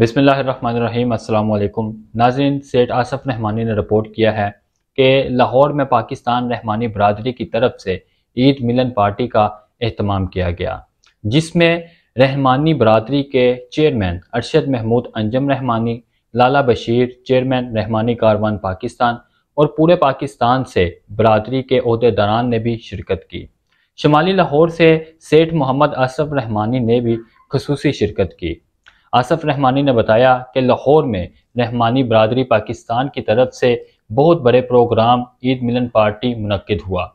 بسم اللہ الرحمن الرحیم السلام علیکم ناظرین سیٹ آصف رحمانی نے رپورٹ کیا ہے کہ لاہور میں پاکستان رحمانی برادری کی طرف سے عید ملن پارٹی کا اہتمام کیا گیا جس میں رحمانی برادری کے چیئرمین ارشد محمود انجم رحمانی لالا بشیر چیئرمین رحمانی کاروان پاکستان اور پورے پاکستان سے برادری کے عہدے دوران نے بھی شرکت کی شمالی لاہور سے سیٹ محمد آصف رحمانی نے بھی خصوصی شرکت کی آصف رحمانی نے بتایا کہ لاہور میں رحمانی برادری پاکستان کی طرف سے بہت بڑے پروگرام عید ملن پارٹی منعقد ہوا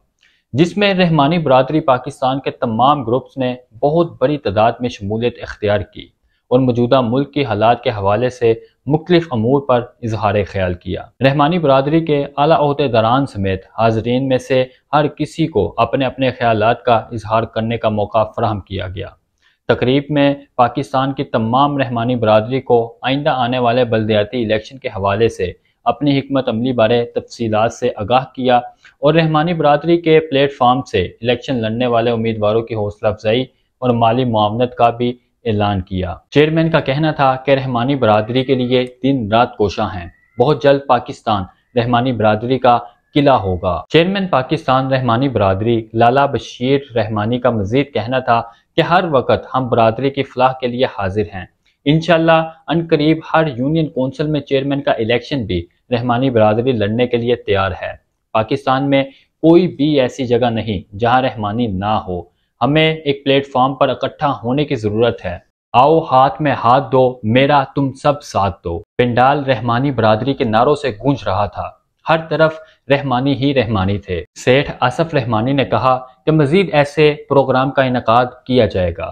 جس میں رحمانی برادری پاکستان کے تمام گروپس نے بہت بڑی تعداد میں شمولیت اختیار کی اور موجودہ ملک کی حالات کے حوالے سے مختلف امور پر اظہار خیال کیا رحمانی برادری کے اعلیٰ عہدے دوران سمیت حاضرین میں سے ہر کسی کو اپنے اپنے خیالات کا اظہار کرنے کا موقع فراہم کیا گیا تقریب میں پاکستان کی تمام رحمانی برادری کو آئندہ آنے والے بلدیاتی الیکشن کے حوالے سے اپنی حکمت عملی بارے تفصیلات سے آگاہ کیا اور رحمانی برادری کے پلیٹ فارم سے الیکشن لڑنے والے امیدواروں کی حوصلہ افزائی اور مالی معاونت کا بھی اعلان کیا چیئرمین کا کہنا تھا کہ رحمانی برادری کے لیے دن رات کوشاں ہیں بہت جلد پاکستان رحمانی برادری کا قلعہ ہوگا چیئرمین پاکستان رحمانی برادری لالا بشیر رحمانی کا مزید کہنا تھا کہ ہر وقت ہم برادری کی فلاح کے لیے حاضر ہیں انشاءاللہ ان قریب ہر یونین کونسل میں چیئرمین کا الیکشن بھی رحمانی برادری لڑنے کے لیے تیار ہے پاکستان میں کوئی بھی ایسی جگہ نہیں جہاں رحمانی نہ ہو ہمیں ایک پلیٹ فارم پر اکٹھا ہونے کی ضرورت ہے آؤ ہاتھ میں ہاتھ دو میرا تم سب ساتھ دو پنڈال رحمانی برادری کے نعروں سے گونج رہا تھا ہر طرف رحمانی ہی رحمانی تھے سیٹھ آصف رحمانی نے کہا کہ مزید ایسے پروگرام کا انعقاد کیا جائے گا